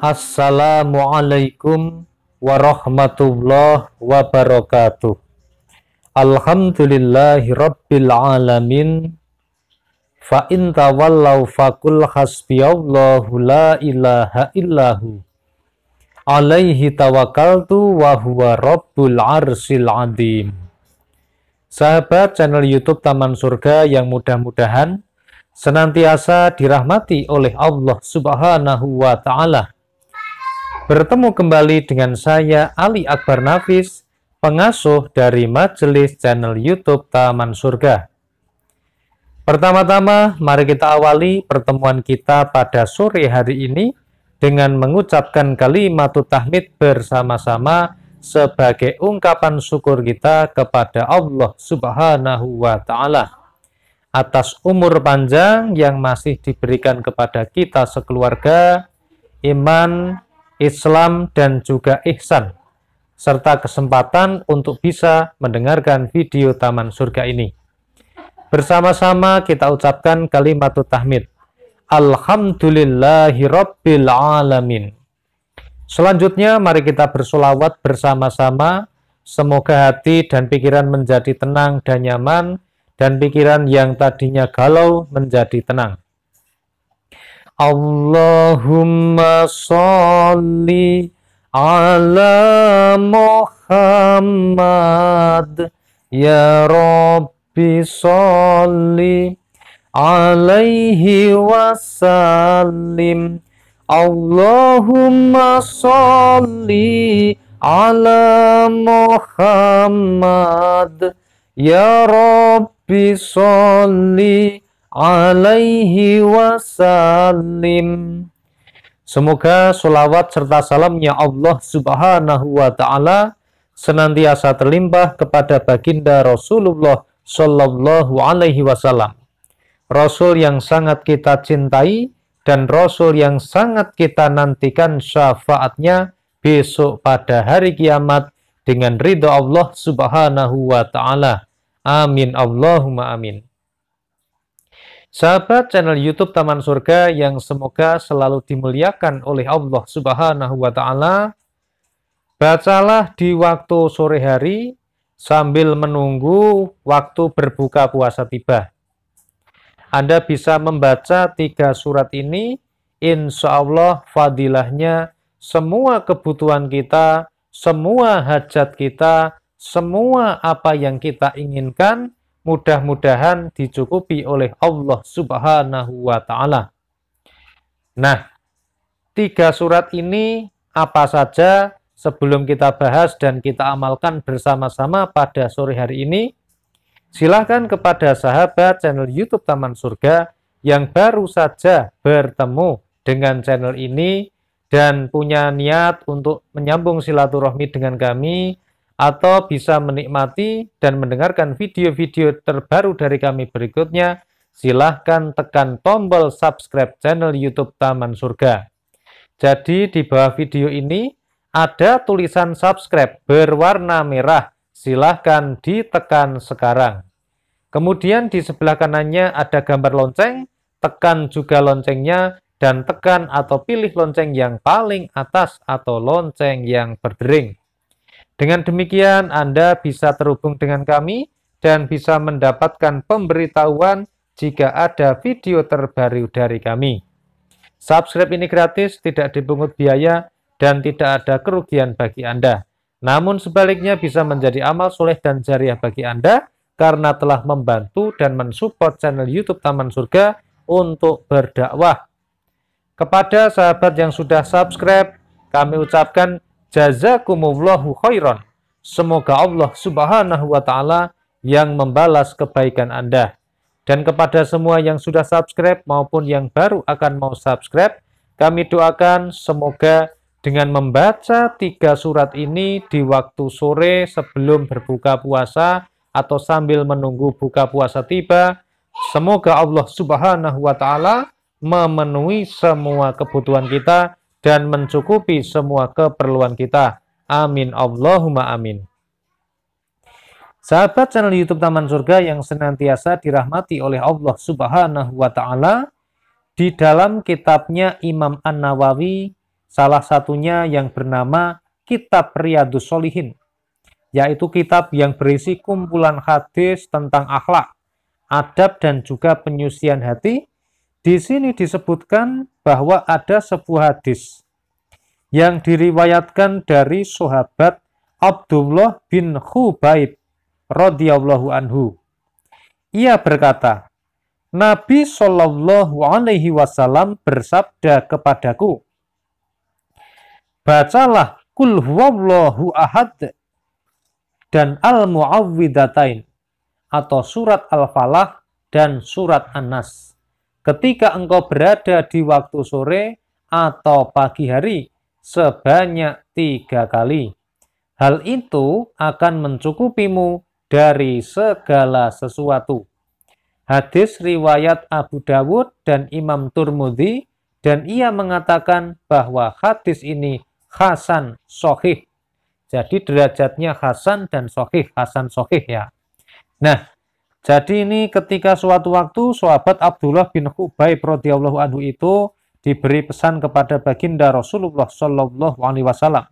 Assalamualaikum warahmatullahi wabarakatuh. Alhamdulillahi rabbil alamin. Fa in tawallaw faqul hasbiyallahu la ilaha illahu. Alaihi tawakkaltu wa huwa rabbul arsil adim. Sahabat channel YouTube Taman Surga yang mudah-mudahan senantiasa dirahmati oleh Allah Subhanahu wa taala bertemu kembali dengan saya Ali Akbar Nafis, pengasuh dari majelis channel YouTube Taman Surga. Pertama-tama, mari kita awali pertemuan kita pada sore hari ini dengan mengucapkan kalimat tahmid bersama-sama sebagai ungkapan syukur kita kepada Allah Subhanahu wa taala atas umur panjang yang masih diberikan kepada kita sekeluarga, iman, Islam, dan juga ihsan, serta kesempatan untuk bisa mendengarkan video Taman Surga ini. Bersama-sama kita ucapkan kalimat tahmid. Alhamdulillahi Alamin. Selanjutnya mari kita bersolawat bersama-sama. Semoga hati dan pikiran menjadi tenang dan nyaman dan pikiran yang tadinya galau menjadi tenang. Allahumma sholli ala Muhammad ya Rabbi sholli alaihi wasallim Allahumma sholli ala Muhammad ya Rabbi sholli alaihi wasallim. Semoga sholawat serta salamnya Allah subhanahu wa ta'ala senantiasa terlimpah kepada baginda Rasulullah Shallallahu Alaihi Wasallam. Rasul yang sangat kita cintai dan Rasul yang sangat kita nantikan syafaatnya besok pada hari kiamat dengan ridho Allah subhanahu wa ta'ala. Amin Allahumma amin. Sahabat channel YouTube Taman Surga yang semoga selalu dimuliakan oleh Allah Subhanahu wa taala, bacalah di waktu sore hari sambil menunggu waktu berbuka puasa tiba. Anda bisa membaca tiga surat ini, insya Allah fadilahnya semua kebutuhan kita, semua hajat kita, semua apa yang kita inginkan, mudah-mudahan dicukupi oleh Allah Subhanahu wa taala. Nah, tiga surat ini apa saja sebelum kita bahas dan kita amalkan bersama-sama pada sore hari ini? Silahkan kepada sahabat channel YouTube Taman Surga yang baru saja bertemu dengan channel ini dan punya niat untuk menyambung silaturahmi dengan kami, atau bisa menikmati dan mendengarkan video-video terbaru dari kami berikutnya, silahkan tekan tombol subscribe channel YouTube Taman Surga. Jadi di bawah video ini ada tulisan subscribe berwarna merah, silahkan ditekan sekarang. Kemudian di sebelah kanannya ada gambar lonceng, tekan juga loncengnya, dan tekan atau pilih lonceng yang paling atas atau lonceng yang berdering. Dengan demikian, Anda bisa terhubung dengan kami dan bisa mendapatkan pemberitahuan jika ada video terbaru dari kami. Subscribe ini gratis, tidak dipungut biaya, dan tidak ada kerugian bagi Anda. Namun sebaliknya bisa menjadi amal soleh dan jariah bagi Anda karena telah membantu dan mensupport channel YouTube Taman Surga untuk berdakwah. Kepada sahabat yang sudah subscribe, kami ucapkan Jazakumullahu khairan. Semoga Allah Subhanahu wa taala yang membalas kebaikan Anda. Dan kepada semua yang sudah subscribe maupun yang baru akan mau subscribe, kami doakan semoga dengan membaca tiga surat ini di waktu sore sebelum berbuka puasa atau sambil menunggu buka puasa tiba, semoga Allah Subhanahu wa taala memenuhi semua kebutuhan kita dan mencukupi semua keperluan kita. Amin. Allahumma amin. Sahabat channel YouTube Taman Surga yang senantiasa dirahmati oleh Allah Subhanahu wa taala, di dalam kitabnya Imam An-Nawawi salah satunya yang bernama Kitab Riyadus Solihin, yaitu kitab yang berisi kumpulan hadis tentang akhlak, adab dan juga penyusian hati di sini disebutkan bahwa ada sebuah hadis yang diriwayatkan dari sahabat Abdullah bin Khubaib radhiyallahu anhu. Ia berkata, Nabi Shallallahu alaihi wasallam bersabda kepadaku, "Bacalah kul huwallahu ahad dan al-muawwidatain atau surat Al-Falah dan surat An-Nas." ketika engkau berada di waktu sore atau pagi hari sebanyak tiga kali. Hal itu akan mencukupimu dari segala sesuatu. Hadis riwayat Abu Dawud dan Imam Turmudi dan ia mengatakan bahwa hadis ini Hasan Sohih. Jadi derajatnya Hasan dan Sohih, Hasan Sohih ya. Nah, jadi ini ketika suatu waktu sahabat Abdullah bin Hubaib radhiyallahu anhu itu diberi pesan kepada baginda Rasulullah Shallallahu alaihi wasallam.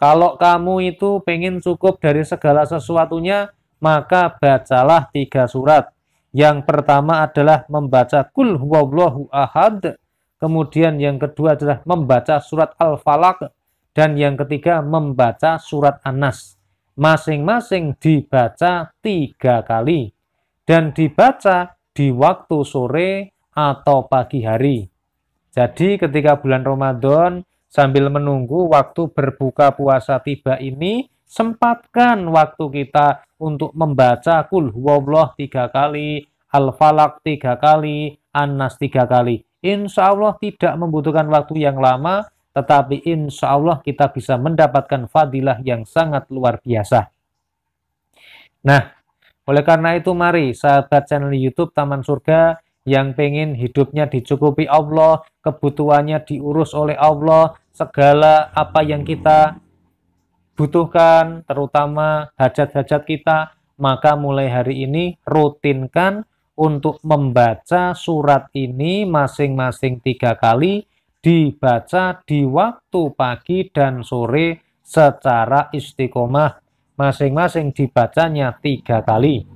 Kalau kamu itu pengen cukup dari segala sesuatunya, maka bacalah tiga surat. Yang pertama adalah membaca Kul huwallahu ahad, kemudian yang kedua adalah membaca surat Al-Falaq, dan yang ketiga membaca surat Anas. Masing-masing dibaca tiga kali dan dibaca di waktu sore atau pagi hari. Jadi ketika bulan Ramadan sambil menunggu waktu berbuka puasa tiba ini, sempatkan waktu kita untuk membaca kul huwallah tiga kali, al-falak tiga kali, an-nas tiga kali. Insya Allah tidak membutuhkan waktu yang lama, tetapi insya Allah kita bisa mendapatkan fadilah yang sangat luar biasa. Nah, oleh karena itu mari sahabat channel YouTube Taman Surga yang pengen hidupnya dicukupi Allah, kebutuhannya diurus oleh Allah, segala apa yang kita butuhkan, terutama hajat-hajat kita, maka mulai hari ini rutinkan untuk membaca surat ini masing-masing tiga kali, dibaca di waktu pagi dan sore secara istiqomah masing-masing dibacanya tiga kali.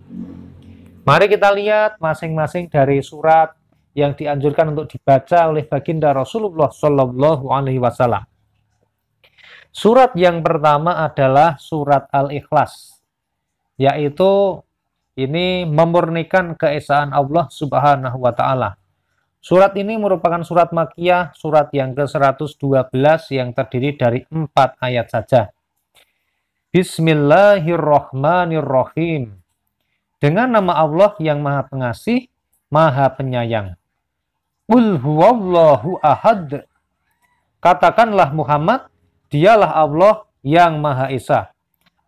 Mari kita lihat masing-masing dari surat yang dianjurkan untuk dibaca oleh baginda Rasulullah Shallallahu Alaihi Wasallam. Surat yang pertama adalah surat Al-Ikhlas, yaitu ini memurnikan keesaan Allah Subhanahu wa taala. Surat ini merupakan surat Makiyah, surat yang ke-112 yang terdiri dari empat ayat saja. Bismillahirrohmanirrohim. Dengan nama Allah yang Maha Pengasih, Maha Penyayang. Qul huwallahu ahad. Katakanlah Muhammad, dialah Allah yang Maha Esa.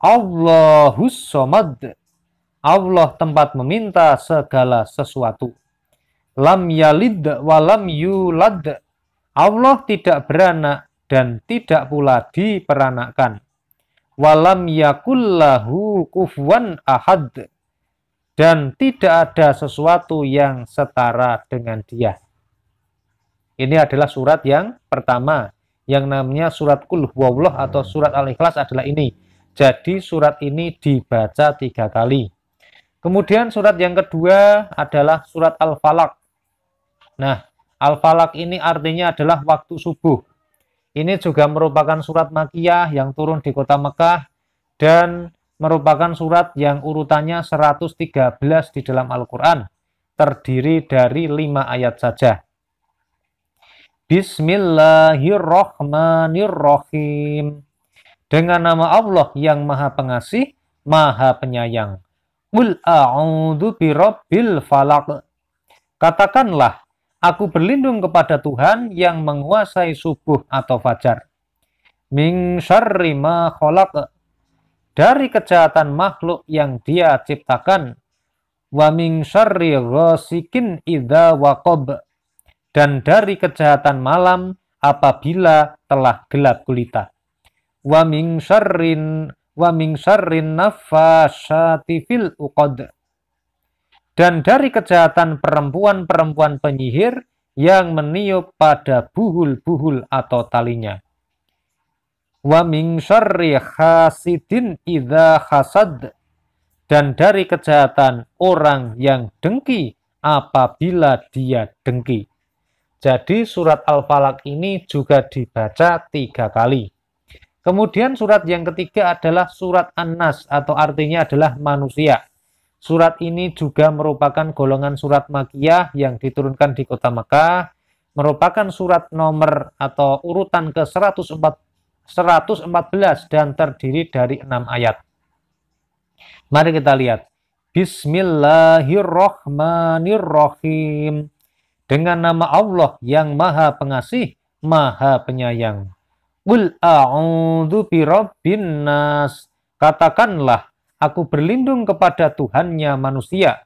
Allahus somad. Allah tempat meminta segala sesuatu. Lam yalid lam yulad. Allah tidak beranak dan tidak pula diperanakkan walam yakullahu kufwan ahad dan tidak ada sesuatu yang setara dengan dia. Ini adalah surat yang pertama yang namanya surat Qul huwallah atau surat Al-Ikhlas adalah ini. Jadi surat ini dibaca tiga kali. Kemudian surat yang kedua adalah surat al falak. Nah, al falak ini artinya adalah waktu subuh. Ini juga merupakan surat Makiyah yang turun di kota Mekah dan merupakan surat yang urutannya 113 di dalam Al-Quran, terdiri dari lima ayat saja. Bismillahirrohmanirrohim. Dengan nama Allah yang maha pengasih, maha penyayang. Qul a'udhu birabbil falak. Katakanlah, Aku berlindung kepada Tuhan yang menguasai subuh atau fajar. Ming syarri ma Dari kejahatan makhluk yang dia ciptakan. Wa ming syarri ghasikin idha waqab. Dan dari kejahatan malam apabila telah gelap gulita. Wa ming syarrin wa ming syarrin nafasati fil uqad dan dari kejahatan perempuan-perempuan penyihir yang meniup pada buhul-buhul atau talinya. Wa min syarri hasidin idza hasad dan dari kejahatan orang yang dengki apabila dia dengki. Jadi surat al Falak ini juga dibaca tiga kali. Kemudian surat yang ketiga adalah surat An-Nas atau artinya adalah manusia. Surat ini juga merupakan golongan surat Makiyah yang diturunkan di kota Mekah, merupakan surat nomor atau urutan ke 114 dan terdiri dari enam ayat. Mari kita lihat. Bismillahirrohmanirrohim. Dengan nama Allah yang maha pengasih, maha penyayang. Qul a'udhu birabbin Katakanlah, aku berlindung kepada Tuhannya manusia.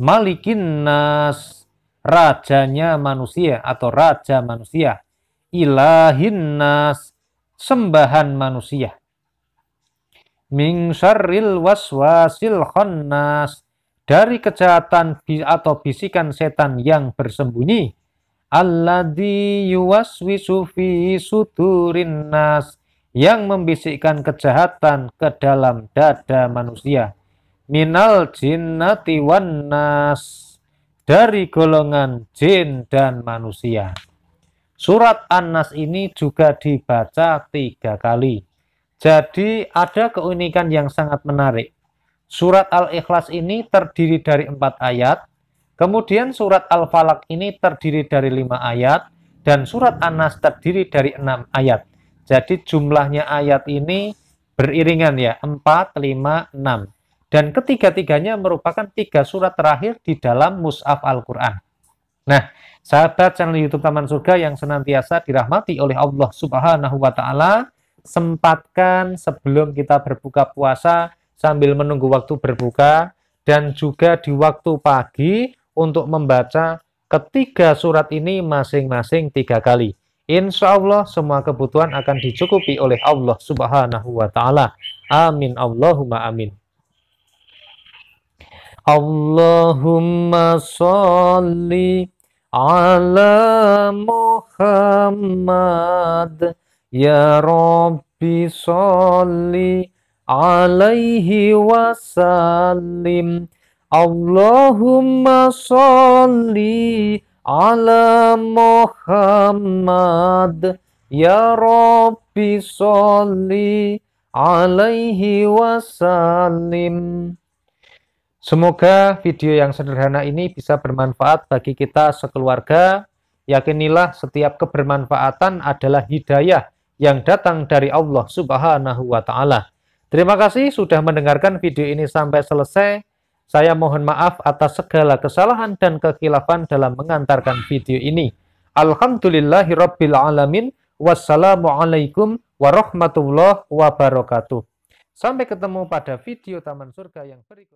Malikin nas, rajanya manusia atau raja manusia. Ilahin nas, sembahan manusia. Min waswasil khannas, dari kejahatan atau bisikan setan yang bersembunyi. Alladhi yuwaswisu suturin nas, yang membisikkan kejahatan ke dalam dada manusia. Minal jinnati wan nas dari golongan jin dan manusia. Surat An-Nas ini juga dibaca tiga kali. Jadi ada keunikan yang sangat menarik. Surat Al-Ikhlas ini terdiri dari empat ayat. Kemudian surat Al-Falak ini terdiri dari lima ayat. Dan surat An-Nas terdiri dari enam ayat. Jadi jumlahnya ayat ini beriringan ya, 4, 5, 6. Dan ketiga-tiganya merupakan tiga surat terakhir di dalam Mus'af Al-Quran. Nah, sahabat channel YouTube Taman Surga yang senantiasa dirahmati oleh Allah Subhanahu wa Ta'ala, sempatkan sebelum kita berbuka puasa sambil menunggu waktu berbuka dan juga di waktu pagi untuk membaca ketiga surat ini masing-masing tiga kali. Insya Allah semua kebutuhan akan dicukupi oleh Allah subhanahu wa ta'ala. Amin. Allahumma amin. Allahumma salli ala Muhammad ya Rabbi salli alaihi wasallim Allahumma salli ala Muhammad ya Rabbi sholli alaihi wasallim Semoga video yang sederhana ini bisa bermanfaat bagi kita sekeluarga. Yakinilah setiap kebermanfaatan adalah hidayah yang datang dari Allah Subhanahu wa taala. Terima kasih sudah mendengarkan video ini sampai selesai. Saya mohon maaf atas segala kesalahan dan kekhilafan dalam mengantarkan video ini. Alhamdulillahirrabbilalamin. Wassalamualaikum warahmatullahi wabarakatuh. Sampai ketemu pada video Taman Surga yang berikutnya.